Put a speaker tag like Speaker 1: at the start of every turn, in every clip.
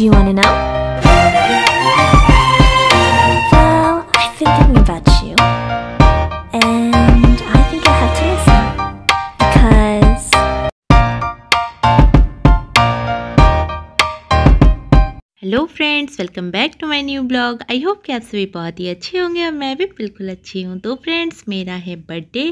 Speaker 1: Do you want to know? Hello friends welcome back to my new blog I hope कि आप सभी बहुत ही अच्छे होंगे और मैं भी बिल्कुल अच्छी हूँ तो फ्रेंड्स मेरा है बर्थडे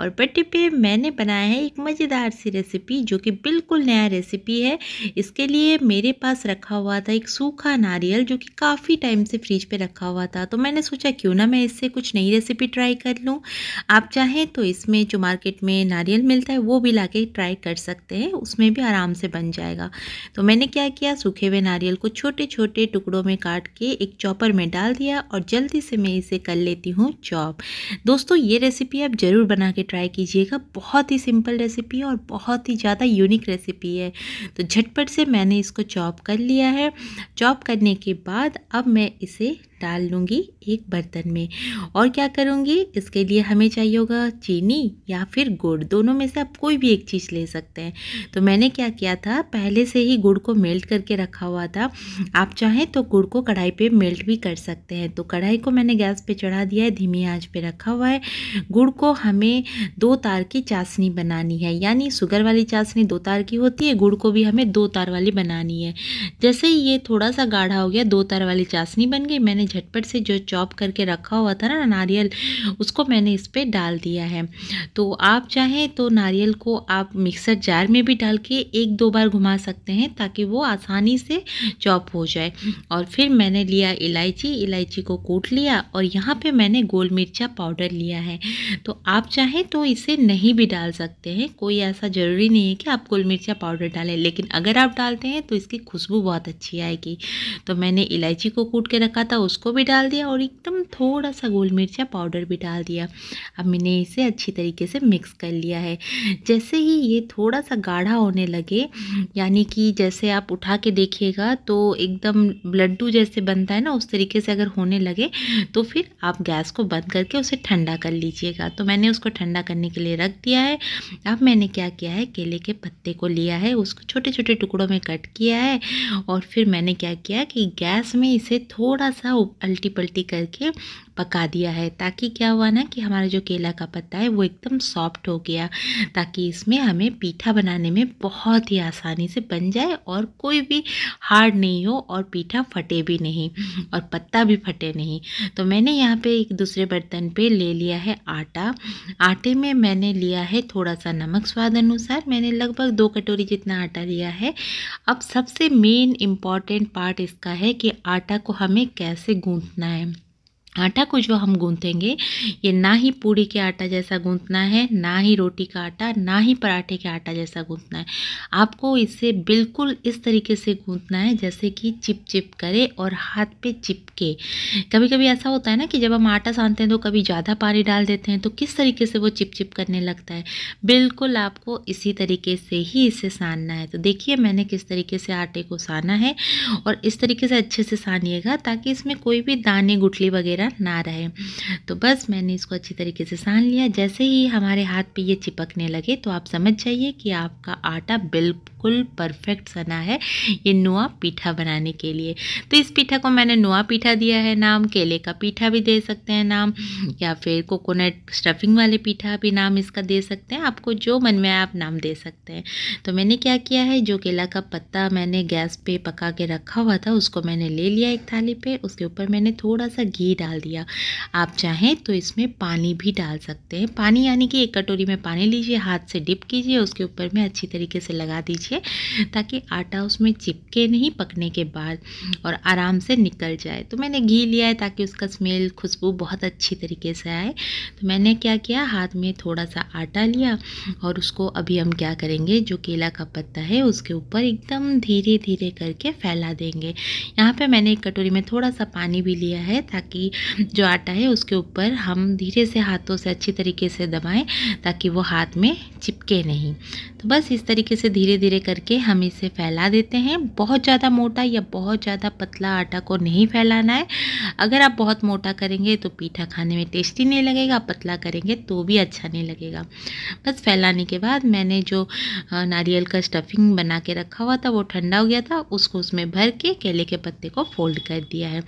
Speaker 1: और बर्थडे पे मैंने बनाया है एक मज़ेदार सी रेसिपी जो कि बिल्कुल नया रेसिपी है इसके लिए मेरे पास रखा हुआ था एक सूखा नारियल जो कि काफ़ी टाइम से फ्रिज पर रखा हुआ था तो मैंने सोचा क्यों ना मैं इससे कुछ नई रेसिपी ट्राई कर लूँ आप चाहें तो इसमें जो मार्केट में नारियल मिलता है वो भी ला ट्राई कर सकते हैं उसमें भी आराम से बन जाएगा तो मैंने क्या किया सूखे हुए नारियल को छोटे छोटे छोटे टुकड़ों में काट के एक चॉपर में डाल दिया और जल्दी से मैं इसे कर लेती हूँ चॉप दोस्तों ये रेसिपी आप ज़रूर बना के ट्राई कीजिएगा बहुत ही सिंपल रेसिपी है और बहुत ही ज़्यादा यूनिक रेसिपी है तो झटपट से मैंने इसको चॉप कर लिया है चॉप करने के बाद अब मैं इसे डाल लूँगी एक बर्तन में और क्या करूँगी इसके लिए हमें चाहिए होगा चीनी या फिर गुड़ दोनों में से आप कोई भी एक चीज़ ले सकते हैं तो मैंने क्या किया था पहले से ही गुड़ को मेल्ट करके रखा हुआ था आप चाहें तो गुड़ को कढ़ाई पे मेल्ट भी कर सकते हैं तो कढ़ाई को मैंने गैस पे चढ़ा दिया है धीमी आँच पर रखा हुआ है गुड़ को हमें दो तार की चासनी बनानी है यानी शुगर वाली चाशनी दो तार की होती है गुड़ को भी हमें दो तार वाली बनानी है जैसे ही ये थोड़ा सा गाढ़ा हो गया दो तार वाली चासनी बन गई मैंने मैंने झटपट से जो चॉप करके रखा हुआ था ना नारियल उसको मैंने इस पर डाल दिया है तो आप चाहें तो नारियल को आप मिक्सर जार में भी डाल के एक दो बार घुमा सकते हैं ताकि वो आसानी से चॉप हो जाए और फिर मैंने लिया इलायची इलायची को कूट लिया और यहाँ पे मैंने गोल मिर्चा पाउडर लिया है तो आप चाहें तो इसे नहीं भी डाल सकते हैं कोई ऐसा ज़रूरी नहीं है कि आप गोल मिर्चा पाउडर डालें लेकिन अगर आप डालते हैं तो इसकी खुशबू बहुत अच्छी आएगी तो मैंने इलायची को कूट के रखा था उस उसको भी डाल दिया और एकदम थोड़ा सा गोल मिर्चा पाउडर भी डाल दिया अब मैंने इसे अच्छी तरीके से मिक्स कर लिया है जैसे ही ये थोड़ा सा गाढ़ा होने लगे यानी कि जैसे आप उठा के देखिएगा तो एकदम लड्डू जैसे बनता है ना उस तरीके से अगर होने लगे तो फिर आप गैस को बंद करके उसे ठंडा कर लीजिएगा तो मैंने उसको ठंडा करने के लिए रख दिया है अब मैंने क्या किया है केले के पत्ते को लिया है उसको छोटे छोटे टुकड़ों में कट किया है और फिर मैंने क्या किया कि गैस में इसे थोड़ा सा खूब अल्टी पल्टी करके पका दिया है ताकि क्या हुआ ना कि हमारा जो केला का पत्ता है वो एकदम सॉफ्ट हो गया ताकि इसमें हमें पीठा बनाने में बहुत ही आसानी से बन जाए और कोई भी हार्ड नहीं हो और पीठा फटे भी नहीं और पत्ता भी फटे नहीं तो मैंने यहाँ पे एक दूसरे बर्तन पे ले लिया है आटा आटे में मैंने लिया है थोड़ा सा नमक स्वाद अनुसार मैंने लगभग दो कटोरी जितना आटा लिया है अब सबसे मेन इम्पॉर्टेंट पार्ट इसका है कि आटा को हमें कैसे गूंथना है आटा को जो हम गूंथेंगे ये ना ही पूड़ी के आटा जैसा गूंथना है ना ही रोटी का आटा ना ही पराठे के आटा जैसा गूंथना है आपको इसे बिल्कुल इस तरीके से गूंथना है जैसे कि चिप चिप करे और हाथ पे चिपके कभी कभी ऐसा होता है ना कि जब हम आटा सानते हैं तो कभी ज़्यादा पानी डाल देते हैं तो किस तरीके से वो चिप चिप करने लगता है बिल्कुल आपको इसी तरीके से ही इसे सानना है तो देखिए मैंने किस तरीके से आटे को साना है और इस तरीके से अच्छे से सानिएगा ताकि इसमें कोई भी दाने गुटली वगैरह वगैरह ना रहे तो बस मैंने इसको अच्छी तरीके से सान लिया जैसे ही हमारे हाथ पे ये चिपकने लगे तो आप समझ जाइए कि आपका आटा बिल्कुल बिल्कुल परफेक्ट सना है ये नुआ पीठा बनाने के लिए तो इस पीठा को मैंने नुआ पीठा दिया है नाम केले का पीठा भी दे सकते हैं नाम या फिर कोकोनट स्टफिंग वाले पीठा भी नाम इसका दे सकते हैं आपको जो मन में आए आप नाम दे सकते हैं तो मैंने क्या किया है जो केला का पत्ता मैंने गैस पर पका के रखा हुआ था उसको मैंने ले लिया एक थाली पर उसके ऊपर मैंने थोड़ा सा घी डाल दिया आप चाहें तो इसमें पानी भी डाल सकते हैं पानी यानी कि एक कटोरी में पानी लीजिए हाथ से डिप कीजिए उसके ऊपर में अच्छी तरीके से लगा दीजिए पीछे ताकि आटा उसमें चिपके नहीं पकने के बाद और आराम से निकल जाए तो मैंने घी लिया है ताकि उसका स्मेल खुशबू बहुत अच्छी तरीके से आए तो मैंने क्या किया हाथ में थोड़ा सा आटा लिया और उसको अभी हम क्या करेंगे जो केला का पत्ता है उसके ऊपर एकदम धीरे धीरे करके फैला देंगे यहाँ पर मैंने एक कटोरी में थोड़ा सा पानी भी लिया है ताकि जो आटा है उसके ऊपर हम धीरे से हाथों से अच्छी तरीके से दबाएं ताकि वो हाथ में चिपके नहीं तो बस इस तरीके से धीरे धीरे करके हम इसे फैला देते हैं बहुत ज़्यादा मोटा या बहुत ज़्यादा पतला आटा को नहीं फैलाना है अगर आप बहुत मोटा करेंगे तो पीठा खाने में टेस्टी नहीं लगेगा पतला करेंगे तो भी अच्छा नहीं लगेगा बस फैलाने के बाद मैंने जो नारियल का स्टफिंग बना के रखा हुआ था वो ठंडा हो गया था उसको उसमें भर के केले के पत्ते को फोल्ड कर दिया है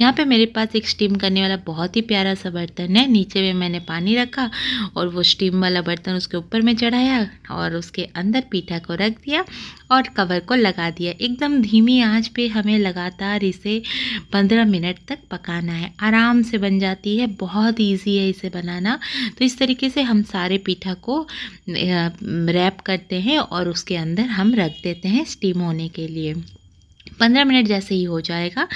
Speaker 1: यहाँ पर मेरे पास एक स्टीम करने वाला बहुत ही प्यारा सा बर्तन है नीचे में मैंने पानी रखा और वो स्टीम वाला बर्तन उसके ऊपर में चढ़ाया और उसके उसके अंदर पीठा को रख दिया और कवर को लगा दिया एकदम धीमी आंच पे हमें लगातार इसे पंद्रह मिनट तक पकाना है आराम से बन जाती है बहुत ईजी है इसे बनाना तो इस तरीके से हम सारे पीठा को रैप करते हैं और उसके अंदर हम रख देते हैं स्टीम होने के लिए पंद्रह मिनट जैसे ही हो जाएगा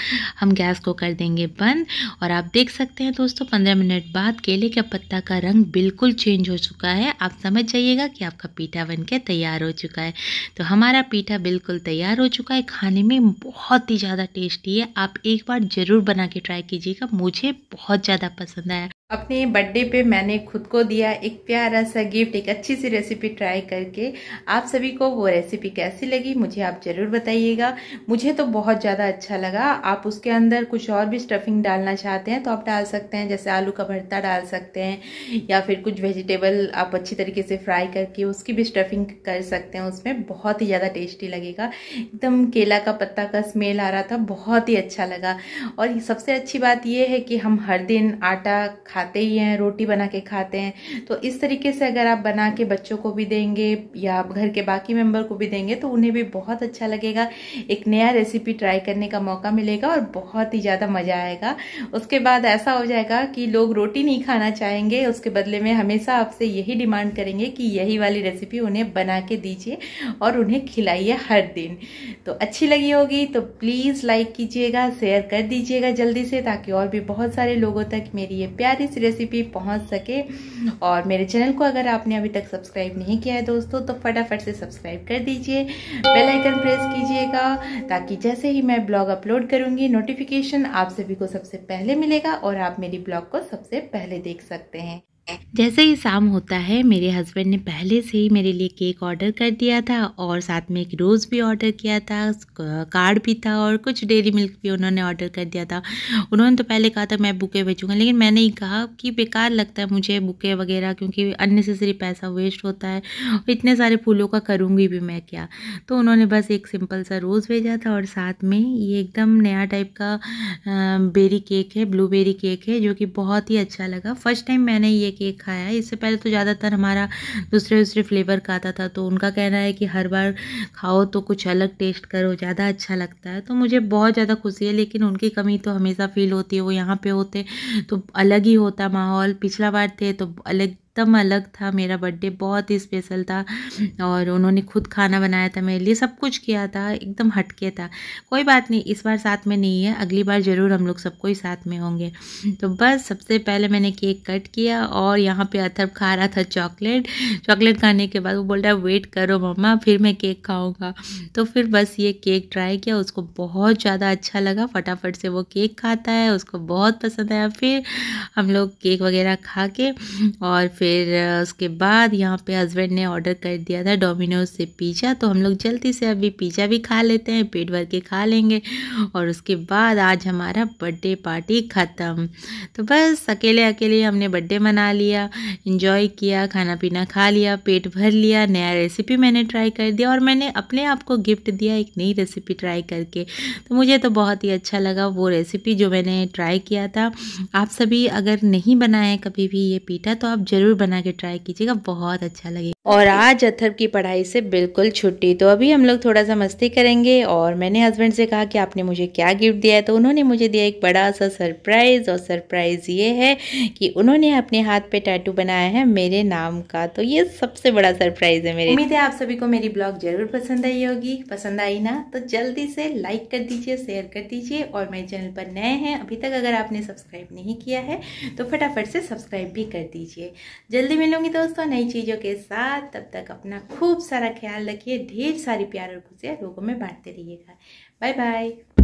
Speaker 1: हम गैस को कर देंगे बंद और आप देख सकते हैं दोस्तों पंद्रह मिनट बाद केले का के पत्ता का रंग बिल्कुल चेंज हो चुका है आप समझ जाइएगा कि आपका पीठा बन के तैयार हो चुका है तो हमारा पीठा बिल्कुल तैयार हो चुका है खाने में बहुत ही ज़्यादा टेस्टी है आप एक बार ज़रूर बना के ट्राई कीजिएगा मुझे बहुत ज़्यादा पसंद आया अपने बर्थडे पे मैंने खुद को दिया एक प्यारा सा गिफ्ट एक अच्छी सी रेसिपी ट्राई करके आप सभी को वो रेसिपी कैसी लगी मुझे आप ज़रूर बताइएगा मुझे तो बहुत ज़्यादा अच्छा लगा आप उसके अंदर कुछ और भी स्टफिंग डालना चाहते हैं तो आप डाल सकते हैं जैसे आलू का भरता डाल सकते हैं या फिर कुछ वेजिटेबल आप अच्छी तरीके से फ्राई करके उसकी भी स्टफिंग कर सकते हैं उसमें बहुत ही ज़्यादा टेस्टी लगेगा एकदम केला का पत्ता का स्मेल आ रहा था बहुत ही अच्छा लगा और सबसे अच्छी बात यह है कि हम हर दिन आटा खाते ही हैं रोटी बना के खाते हैं तो इस तरीके से अगर आप बना के बच्चों को भी देंगे या घर के बाकी मेंबर को भी देंगे तो उन्हें भी बहुत अच्छा लगेगा एक नया रेसिपी ट्राई करने का मौका मिलेगा और बहुत ही ज़्यादा मज़ा आएगा उसके बाद ऐसा हो जाएगा कि लोग रोटी नहीं खाना चाहेंगे उसके बदले में हमेशा आपसे यही डिमांड करेंगे कि यही वाली रेसिपी उन्हें बना के दीजिए और उन्हें खिलाइए हर दिन तो अच्छी लगी होगी तो प्लीज़ लाइक कीजिएगा शेयर कर दीजिएगा जल्दी से ताकि और भी बहुत सारे लोगों तक मेरी ये प्यारी इस रेसिपी पहुंच सके और मेरे चैनल को अगर आपने अभी तक सब्सक्राइब नहीं किया है दोस्तों तो फटाफट से सब्सक्राइब कर दीजिए बेल आइकन प्रेस कीजिएगा ताकि जैसे ही मैं ब्लॉग अपलोड करूँगी नोटिफिकेशन आप सभी को सबसे पहले मिलेगा और आप मेरी ब्लॉग को सबसे पहले देख सकते हैं जैसे ही शाम होता है मेरे हस्बैंड ने पहले से ही मेरे लिए केक ऑर्डर कर दिया था और साथ में एक रोज़ भी ऑर्डर किया था कार्ड भी था और कुछ डेरी मिल्क भी उन्होंने ऑर्डर कर दिया था उन्होंने तो पहले कहा था मैं बुके भेजूँगा लेकिन मैंने ही कहा कि बेकार लगता है मुझे बुके वगैरह क्योंकि अननेसेसरी पैसा वेस्ट होता है इतने सारे फूलों का करूँगी भी मैं क्या तो उन्होंने बस एक सिंपल सा रोज़ भेजा था और साथ में ये एकदम नया टाइप का बेरी केक है ब्लूबेरी केक है जो कि बहुत ही अच्छा लगा फर्स्ट टाइम मैंने ये केक खाया है इससे पहले तो ज़्यादातर हमारा दूसरे दूसरे फ्लेवर का आता था तो उनका कहना है कि हर बार खाओ तो कुछ अलग टेस्ट करो ज़्यादा अच्छा लगता है तो मुझे बहुत ज़्यादा खुशी है लेकिन उनकी कमी तो हमेशा फील होती है वो यहाँ पे होते तो अलग ही होता माहौल पिछला बार थे तो अलग एकदम अलग था मेरा बर्थडे बहुत ही स्पेशल था और उन्होंने खुद खाना बनाया था मेरे लिए सब कुछ किया था एकदम हटके था कोई बात नहीं इस बार साथ में नहीं है अगली बार ज़रूर हम लोग सबको ही साथ में होंगे तो बस सबसे पहले मैंने केक कट किया और यहाँ पे अथर खा रहा था चॉकलेट चॉकलेट खाने के बाद वो बोल रहा है वेट करो मम्मा फिर मैं केक खाऊँगा तो फिर बस ये केक ट्राई किया उसको बहुत ज़्यादा अच्छा लगा फटाफट से वो केक खाता है उसको बहुत पसंद आया फिर हम लोग केक वगैरह खा के और फिर उसके बाद यहाँ पे हस्बैंड ने ऑर्डर कर दिया था डोमिनोज से पिज़्ज़ा तो हम लोग जल्दी से अभी पिज़्ज़ा भी खा लेते हैं पेट भर के खा लेंगे और उसके बाद आज हमारा बर्थडे पार्टी ख़त्म तो बस अकेले अकेले हमने बर्थडे मना लिया इन्जॉय किया खाना पीना खा लिया पेट भर लिया नया रेसिपी मैंने ट्राई कर दिया और मैंने अपने आप को गिफ्ट दिया एक नई रेसिपी ट्राई करके तो मुझे तो बहुत ही अच्छा लगा वो रेसिपी जो मैंने ट्राई किया था आप सभी अगर नहीं बनाए कभी भी ये पीठा तो आप ज़रूर ज़रूर बना के ट्राई कीजिएगा बहुत अच्छा लगेगा और आज अथर्व की पढ़ाई से बिल्कुल छुट्टी तो अभी हम लोग थोड़ा सा मस्ती करेंगे और मैंने हस्बैंड से कहा कि आपने मुझे क्या गिफ्ट दिया है तो उन्होंने मुझे दिया एक बड़ा सा सरप्राइज़ और सरप्राइज़ ये है कि उन्होंने अपने हाथ पे टैटू बनाया है मेरे नाम का तो ये सबसे बड़ा सरप्राइज़ है मेरे उम्मीद है आप सभी को मेरी ब्लॉग ज़रूर पसंद आई होगी पसंद आई ना तो जल्दी से लाइक कर दीजिए शेयर कर दीजिए और मेरे चैनल पर नए हैं अभी तक अगर आपने सब्सक्राइब नहीं किया है तो फटाफट से सब्सक्राइब भी कर दीजिए जल्दी मिलूंगी दोस्तों नई चीज़ों के साथ बाद तब तक अपना खूब सारा ख्याल रखिए ढेर सारी प्यार और खुशियाँ लोगों में बांटते रहिएगा बाय बाय